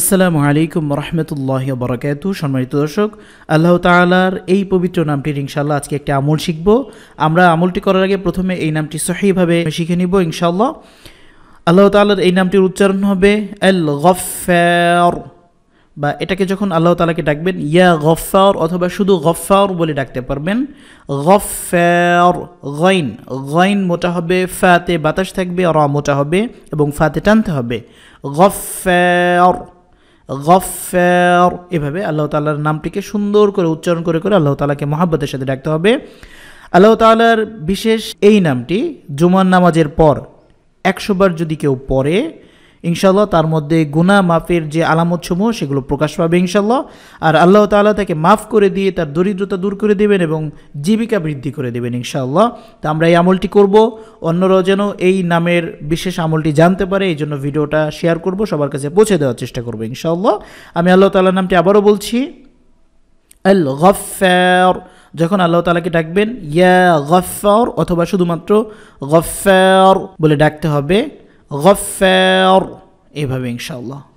আসসালামু আলাইকুম রহমতুল্লাহ বরকাত সম্মানিত দর্শক আল্লাহ তালার এই পবিত্র নামটির ইনশাল্লাহ আজকে একটি আমল শিখব আমরা আমলটি করার আগে প্রথমে এই নামটি সহিভাবে শিখে নিব ইনশাল্লাহ আল্লাহ তালার এই নামটির উচ্চারণ হবে এল গফার বা এটাকে যখন আল্লাহ তালাকে ডাকবেন ইয়া গফার অথবা শুধু গফার বলে ডাকতে পারবেন গফার গইন গইন মোটা হবে ফাতে বাতাস থাকবে র মোটা হবে এবং ফাতে টানতে হবে গফার গফের এভাবে আল্লাহ তাল্লাহার নামটিকে সুন্দর করে উচ্চারণ করে করে আল্লাহ তালাকে মহাব্বতের সাথে ডাকতে হবে আল্লাহ তালার বিশেষ এই নামটি জুমার নামাজের পর একশোবার যদি কেউ পড়ে ইনশাল্লাহ তার মধ্যে গুণা মাফের যে আলামতসমূহ সেগুলো প্রকাশ পাবে ইনশাল্লাহ আর আল্লাহ তালা তাকে মাফ করে দিয়ে তার দরিদ্রতা দূর করে দেবেন এবং জীবিকা বৃদ্ধি করে দেবেন ইনশাআল্লাহ তা আমরা এই আমলটি করব অন্যরাও যেন এই নামের বিশেষ আমলটি জানতে পারে এই জন্য ভিডিওটা শেয়ার করব সবার কাছে পৌঁছে দেওয়ার চেষ্টা করবো ইনশাআল্লাহ আমি আল্লাহ তালার নামটি আবারও বলছি আল গফর যখন আল্লাহ তালাকে ডাকবেন ইয়া গফর অথবা শুধুমাত্র গফর বলে ডাকতে হবে غفار إيه بابي ان شاء الله